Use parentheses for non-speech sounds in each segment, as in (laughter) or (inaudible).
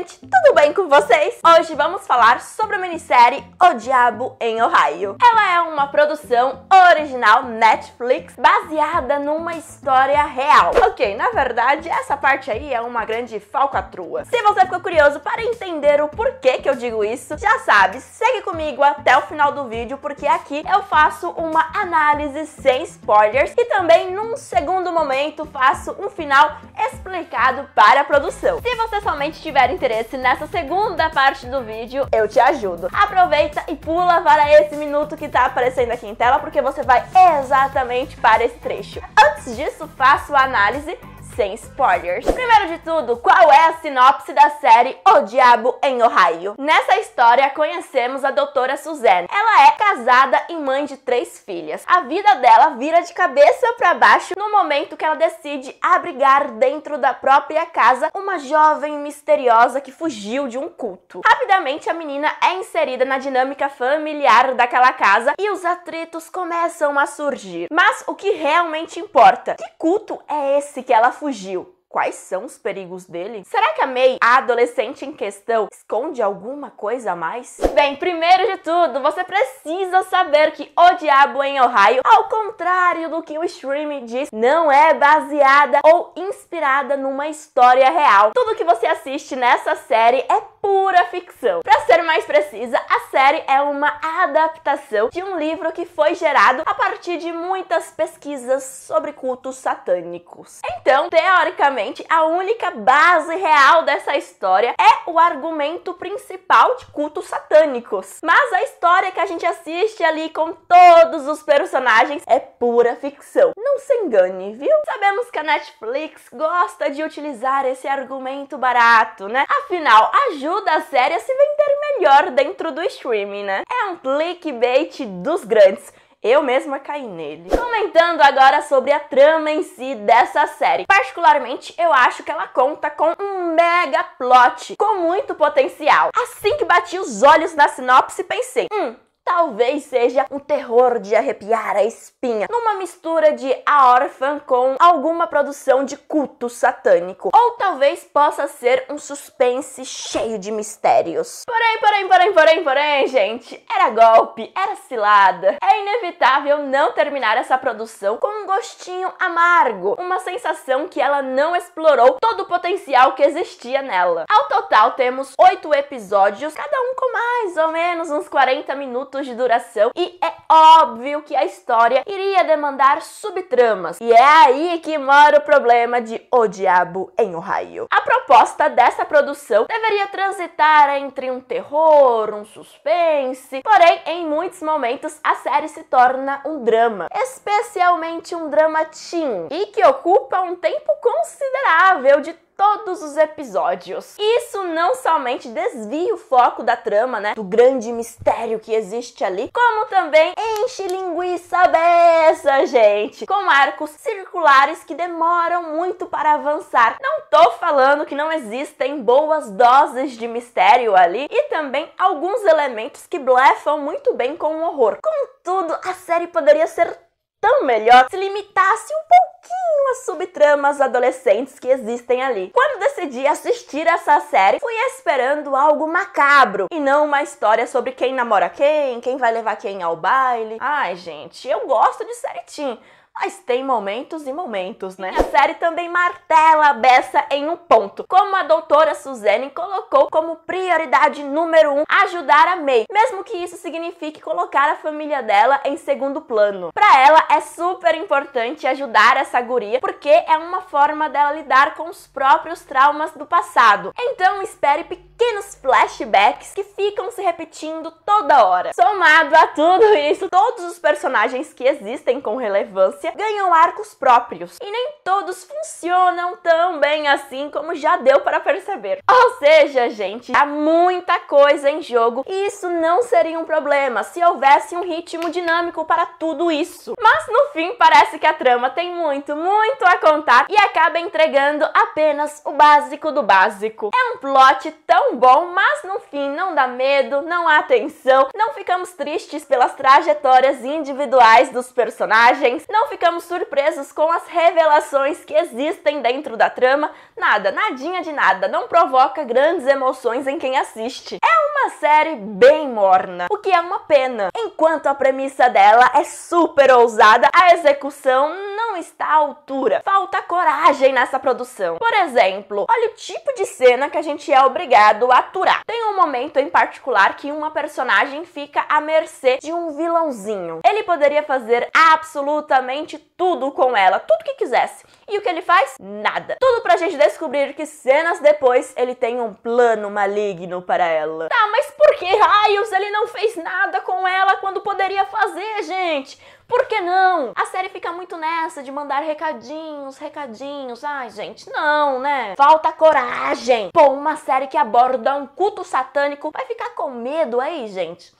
gente, tudo bem com vocês? Hoje vamos falar sobre a minissérie O Diabo em Ohio. Ela é uma produção original Netflix baseada numa história real. Ok, na verdade, essa parte aí é uma grande falcatrua. Se você ficou curioso para entender o porquê que eu digo isso, já sabe, segue comigo até o final do vídeo, porque aqui eu faço uma análise sem spoilers e também, num segundo momento, faço um final explicado para a produção. Se você somente tiver interesse interesse nessa segunda parte do vídeo, eu te ajudo. Aproveita e pula para esse minuto que tá aparecendo aqui em tela, porque você vai exatamente para esse trecho. Antes disso, faço a análise sem spoilers. Primeiro de tudo, qual é a sinopse da série O Diabo em Ohio? Nessa história, conhecemos a doutora Suzanne. Ela é casada e mãe de três filhas. A vida dela vira de cabeça para baixo no momento que ela decide abrigar dentro da própria casa uma jovem misteriosa que fugiu de um culto. Rapidamente, a menina é inserida na dinâmica familiar daquela casa e os atritos começam a surgir. Mas o que realmente importa? Que culto é esse que ela fugiu? surgiu? Quais são os perigos dele? Será que a May, a adolescente em questão, esconde alguma coisa a mais? Bem, primeiro de tudo, você precisa saber que O Diabo em Ohio, ao contrário do que o streaming diz, não é baseada ou inspirada numa história real. Tudo que você assiste nessa série é pura ficção. Para ser mais precisa, a série é uma adaptação de um livro que foi gerado a partir de muitas pesquisas sobre cultos satânicos. Então, teoricamente, a única base real dessa história é o argumento principal de cultos satânicos. Mas a história que a gente assiste ali com todos os personagens é pura ficção. Não se engane, viu? Sabemos que a Netflix gosta de utilizar esse argumento barato, né? Afinal, ajuda ajuda a série a se vender melhor dentro do streaming, né? É um clickbait dos grandes. Eu mesma caí nele. Comentando agora sobre a trama em si dessa série. Particularmente, eu acho que ela conta com um mega plot, com muito potencial. Assim que bati os olhos na sinopse, pensei: hum, talvez seja um terror de arrepiar a espinha, numa mistura de A Órfã com alguma produção de culto satânico, ou talvez possa ser um suspense cheio de mistérios. Porém, porém, porém, porém, porém, gente, era golpe, era cilada. É inevitável não terminar essa produção com um gostinho amargo, uma sensação que ela não explorou todo o potencial que existia nela. Ao total, temos oito episódios, cada um com mais ou menos uns 40 minutos de duração e é óbvio que a história iria demandar subtramas. E é aí que mora o problema de O Diabo em Ohio. A proposta dessa produção deveria transitar entre um terror, um suspense, porém em muitos momentos a série se torna um drama, especialmente um drama teen, e que ocupa um tempo considerável de todos os episódios. Isso não somente desvia o foco da trama, né? Do grande mistério que existe ali, como também enche linguiça beça, gente, com arcos circulares que demoram muito para avançar. Não tô falando que não existem boas doses de mistério ali e também alguns elementos que blefam muito bem com o horror. Contudo, a série poderia ser tão melhor se limitasse um pouquinho às subtramas adolescentes que existem ali. Quando decidi assistir essa série, fui esperando algo macabro e não uma história sobre quem namora quem, quem vai levar quem ao baile. Ai, gente, eu gosto de série teen, mas tem momentos e momentos, né? a série também martela a beça em um ponto, como a doutora Suzanne colocou como prioridade número um ajudar a May, mesmo que isso signifique colocar a família dela em segundo plano. Para ela é super importante ajudar essa guria porque é uma forma dela lidar com os próprios traumas do passado. Então espere pequenos flashbacks que ficam se repetindo toda hora. Somado a tudo isso, todos os personagens que existem com relevância Freezer ganham arcos próprios. E nem todos funcionam tão bem assim como já deu para perceber. Ou seja, gente, há muita coisa em jogo e isso não seria um problema se houvesse um ritmo dinâmico para tudo isso. Mas no fim, parece que a trama tem muito, muito a contar e acaba entregando apenas o básico do básico. É um plot tão bom, mas no fim não dá medo, não há tensão, não ficamos tristes pelas trajetórias individuais dos personagens, não ficamos surpresos com as revelações que existem dentro da trama, nada, nadinha de nada, não provoca grandes emoções em quem assiste. É uma série bem morna, o que é uma pena. Enquanto a premissa dela é super ousada, a execução não está à altura. Falta coragem nessa produção. Por exemplo, olha o tipo de cena que a gente é obrigado a aturar. Tem um momento em particular que uma personagem fica à mercê de um vilãozinho. Ele poderia fazer absolutamente absolutamente tudo com ela, tudo que quisesse. E o que ele faz? Nada. Tudo pra gente descobrir que cenas depois ele tem um plano maligno para ela. Tá, mas por que raios ele não fez nada com ela quando poderia fazer, gente? Por que não? A série fica muito nessa de mandar recadinhos, recadinhos. Ai, gente, não, né? Falta coragem. Pô, uma série que aborda um culto satânico vai ficar com medo aí, gente?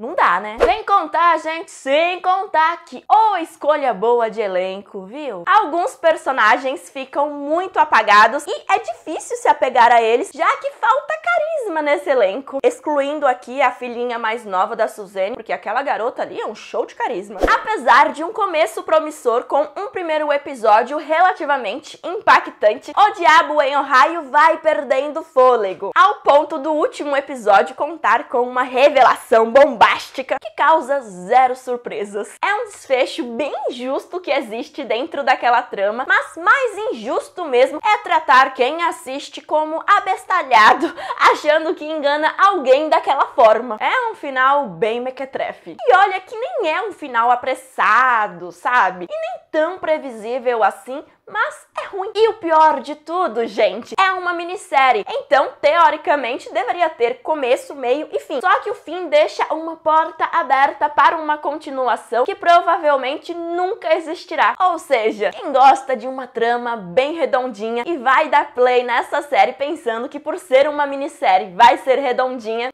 Não dá, né? Sem contar, gente, sem contar que ou oh, escolha boa de elenco, viu? Alguns personagens ficam muito apagados e é difícil se apegar a eles, já que falta carisma nesse elenco. Excluindo aqui a filhinha mais nova da Suzane, porque aquela garota ali é um show de carisma. Apesar de um começo promissor com um primeiro episódio relativamente impactante, o Diabo em Ohio vai perdendo fôlego, ao ponto do último episódio contar com uma revelação bombástica que causa zero surpresas. É um desfecho bem injusto que existe dentro daquela trama, mas mais injusto mesmo é tratar quem assiste como abestalhado, (laughs) achando que engana alguém daquela forma. É um final bem mequetrefe. E olha que nem é um final apressado, sabe? E nem tão previsível assim mas é ruim. E o pior de tudo, gente, é uma minissérie. Então, teoricamente, deveria ter começo, meio e fim. Só que o fim deixa uma porta aberta para uma continuação que provavelmente nunca existirá. Ou seja, quem gosta de uma trama bem redondinha e vai dar play nessa série pensando que por ser uma minissérie vai ser redondinha,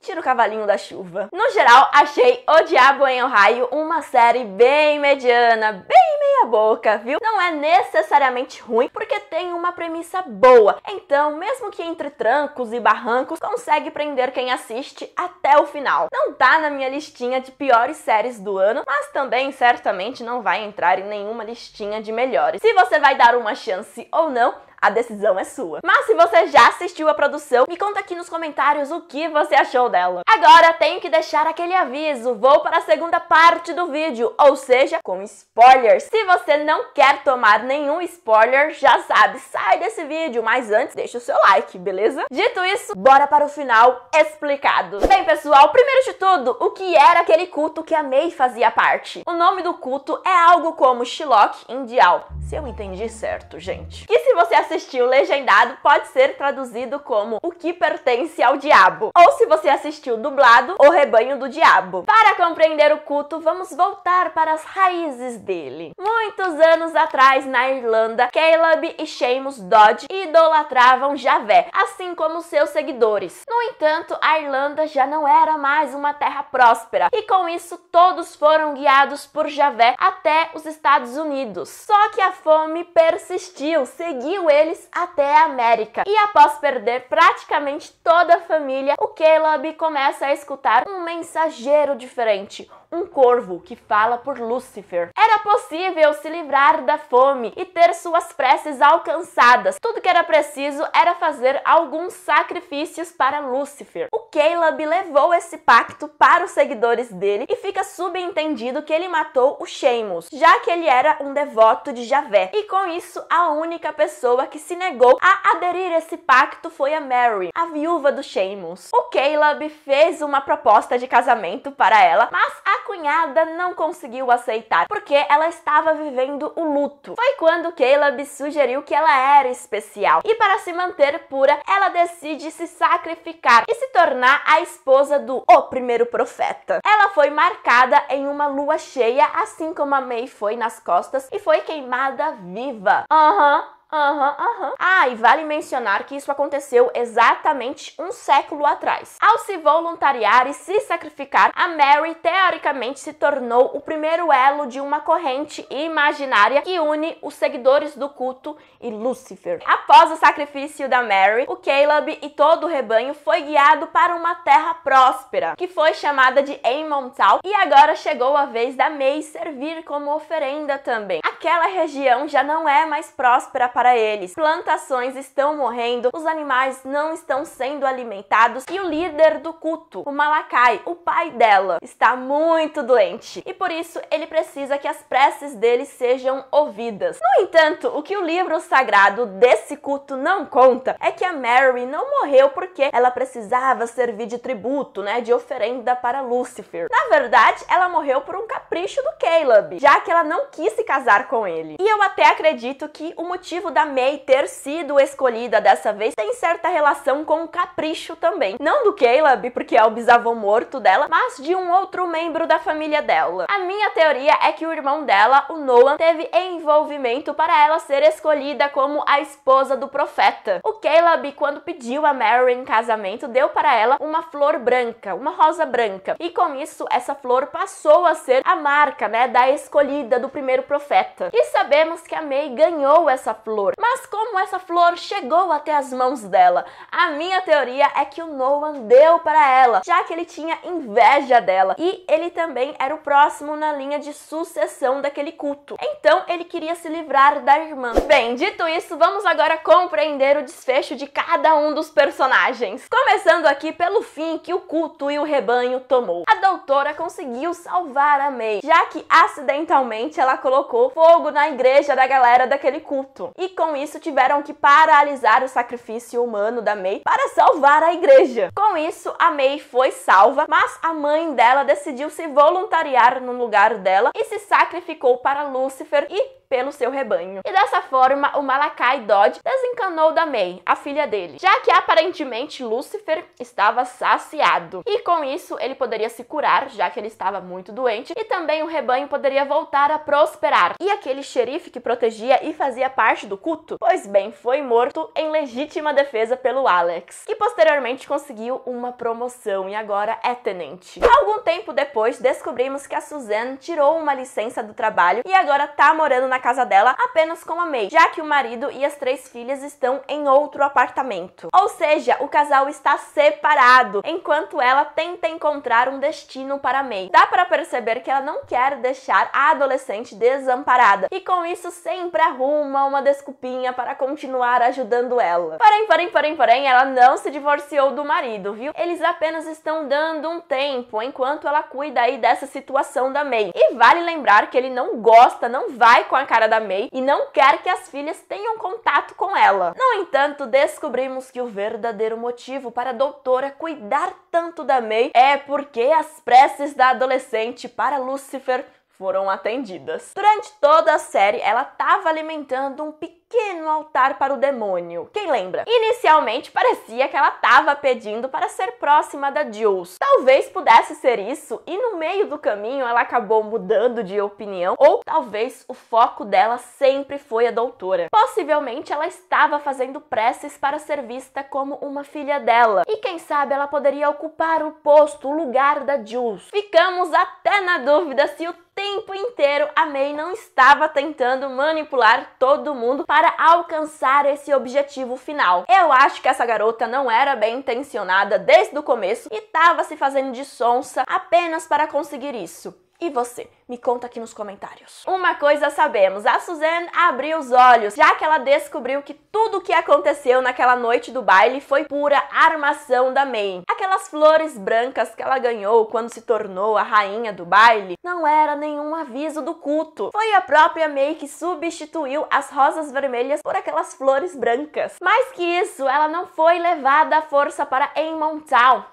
tira o cavalinho da chuva. No geral, achei O Diabo em Ohio uma série bem mediana, bem boca, viu? Não é necessariamente ruim porque tem uma premissa boa. Então, mesmo que entre trancos e barrancos, consegue prender quem assiste até o final. Não tá na minha listinha de piores séries do ano, mas também certamente não vai entrar em nenhuma listinha de melhores. Se você vai dar uma chance ou não, a decisão é sua. Mas se você já assistiu a produção, me conta aqui nos comentários o que você achou dela. Agora tenho que deixar aquele aviso, vou para a segunda parte do vídeo, ou seja, com spoilers. Se você não quer tomar nenhum spoiler, já sabe, sai desse vídeo, mas antes deixa o seu like, beleza? Dito isso, bora para o final explicado. Bem pessoal, primeiro de tudo, o que era aquele culto que a May fazia parte? O nome do culto é algo como Shilok Indial, se eu entendi certo, gente. Que se você assistiu legendado, pode ser traduzido como O que pertence ao diabo, ou se você assistiu dublado, O rebanho do diabo. Para compreender o culto, vamos voltar para as raízes dele. Muitos anos atrás, na Irlanda, Caleb e Seamus Dodge idolatravam Javé, assim como seus seguidores. No entanto, a Irlanda já não era mais uma terra próspera, e com isso todos foram guiados por Javé até os Estados Unidos. Só que a fome persistiu, seguiu ele deles até a América. E após perder praticamente toda a família, o Caleb começa a escutar um mensageiro diferente, um corvo que fala por Lúcifer. Era possível se livrar da fome e ter suas preces alcançadas. Tudo que era preciso era fazer alguns sacrifícios para Lúcifer. O Caleb levou esse pacto para os seguidores dele e fica subentendido que ele matou o Sheamus, já que ele era um devoto de Javé. E com isso, a única pessoa que se negou a aderir a esse pacto foi a Mary, a viúva do Sheamus. O Caleb fez uma proposta de casamento para ela, mas a a cunhada não conseguiu aceitar, porque ela estava vivendo o luto. Foi quando Caleb sugeriu que ela era especial. E para se manter pura, ela decide se sacrificar e se tornar a esposa do O Primeiro Profeta. Ela foi marcada em uma lua cheia, assim como a May foi nas costas, e foi queimada viva. Aham, uhum aham, uhum, aham. Uhum. Ah, e vale mencionar que isso aconteceu exatamente um século atrás. Ao se voluntariar e se sacrificar, a Mary teoricamente se tornou o primeiro elo de uma corrente imaginária que une os seguidores do culto e Lúcifer. Após o sacrifício da Mary, o Caleb e todo o rebanho foi guiado para uma terra próspera, que foi chamada de Amontal, e agora chegou a vez da May servir como oferenda também. Aquela região já não é mais próspera para para eles. Plantações estão morrendo, os animais não estão sendo alimentados e o líder do culto, o Malakai, o pai dela, está muito doente e por isso ele precisa que as preces dele sejam ouvidas. No entanto, o que o livro sagrado desse culto não conta é que a Mary não morreu porque ela precisava servir de tributo, né, de oferenda para Lúcifer. Na verdade, ela morreu por um capricho do Caleb, já que ela não quis se casar com ele. E eu até acredito que o motivo fato da May ter sido escolhida dessa vez tem certa relação com o capricho também. Não do Caleb, porque é o bisavô morto dela, mas de um outro membro da família dela. A minha teoria é que o irmão dela, o Nolan, teve envolvimento para ela ser escolhida como a esposa do profeta. O Caleb, quando pediu a Mary em casamento, deu para ela uma flor branca, uma rosa branca. E com isso, essa flor passou a ser a marca, né, da escolhida do primeiro profeta. E sabemos que a May ganhou essa flor flor. Mas como essa flor chegou até as mãos dela? A minha teoria é que o Noah deu para ela, já que ele tinha inveja dela e ele também era o próximo na linha de sucessão daquele culto. Então ele queria se livrar da irmã. Bem, dito isso, vamos agora compreender o desfecho de cada um dos personagens. Começando aqui pelo fim que o culto e o rebanho tomou. A doutora conseguiu salvar a May, já que acidentalmente ela colocou fogo na igreja da galera daquele culto. E e com isso tiveram que paralisar o sacrifício humano da May para salvar a igreja. Com isso, a May foi salva, mas a mãe dela decidiu se voluntariar no lugar dela e se sacrificou para Lúcifer e pelo seu rebanho. E dessa forma, o Malakai Dodd desencanou da May, a filha dele, já que aparentemente Lúcifer estava saciado. E com isso, ele poderia se curar, já que ele estava muito doente, e também o rebanho poderia voltar a prosperar. E aquele xerife que protegia e fazia parte do culto, pois bem, foi morto em legítima defesa pelo Alex, que posteriormente conseguiu uma promoção e agora é tenente. Algum tempo depois, descobrimos que a Suzanne tirou uma licença do trabalho e agora tá morando na casa dela apenas com a May, já que o marido e as três filhas estão em outro apartamento. Ou seja, o casal está separado, enquanto ela tenta encontrar um destino para May. Dá para perceber que ela não quer deixar a adolescente desamparada e com isso sempre arruma uma desculpinha para continuar ajudando ela. Porém, porém, porém, porém, ela não se divorciou do marido, viu? Eles apenas estão dando um tempo enquanto ela cuida aí dessa situação da May. E vale lembrar que ele não gosta, não vai com a cara da May e não quer que as filhas tenham contato com ela. No entanto, descobrimos que o verdadeiro motivo para a doutora cuidar tanto da May é porque as preces da adolescente para Lucifer foram atendidas. Durante toda a série, ela estava alimentando um pequeno altar para o demônio. Quem lembra? Inicialmente parecia que ela estava pedindo para ser próxima da Jules. Talvez pudesse ser isso e no meio do caminho ela acabou mudando de opinião ou talvez o foco dela sempre foi a doutora. Possivelmente ela estava fazendo preces para ser vista como uma filha dela. E quem sabe ela poderia ocupar o posto, o lugar da Jules. Ficamos até na dúvida se o tempo inteiro a May não estava tentando manipular todo mundo para alcançar esse objetivo final. Eu acho que essa garota não era bem intencionada desde o começo e estava se fazendo de sonsa apenas para conseguir isso. E você? Me conta aqui nos comentários. Uma coisa sabemos, a Suzanne abriu os olhos, já que ela descobriu que tudo o que aconteceu naquela noite do baile foi pura armação da May. Aquelas flores brancas que ela ganhou quando se tornou a rainha do baile não era nenhum aviso do culto. Foi a própria May que substituiu as rosas vermelhas por aquelas flores brancas. Mais que isso, ela não foi levada à força para Eamon Town.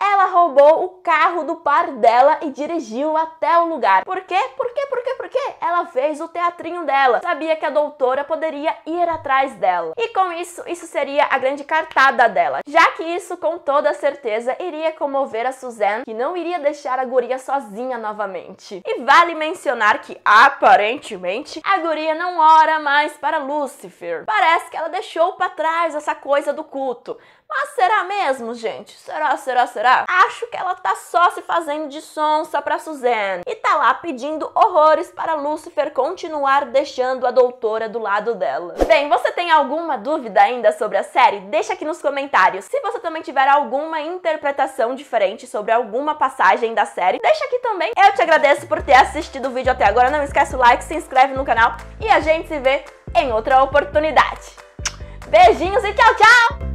Ela roubou o carro do par dela e dirigiu até o lugar. Por quê? Por quê? Por quê? Por quê? Ela fez o teatrinho dela. Sabia que a doutora poderia ir atrás dela. E com isso, isso seria a grande cartada dela. Já que isso, com toda certeza, iria comover a Suzanne, que não iria deixar a guria sozinha novamente. E vale mencionar que, aparentemente, a guria não ora mais para Lúcifer. Parece que ela deixou para trás essa coisa do culto. Mas ah, será mesmo, gente? Será, será, será? Acho que ela tá só se fazendo de sonsa pra Suzanne e tá lá pedindo horrores para Lucifer continuar deixando a doutora do lado dela. Bem, você tem alguma dúvida ainda sobre a série? Deixa aqui nos comentários. Se você também tiver alguma interpretação diferente sobre alguma passagem da série, deixa aqui também. Eu te agradeço por ter assistido o vídeo até agora. Não esquece o like, se inscreve no canal e a gente se vê em outra oportunidade. Beijinhos e tchau, tchau!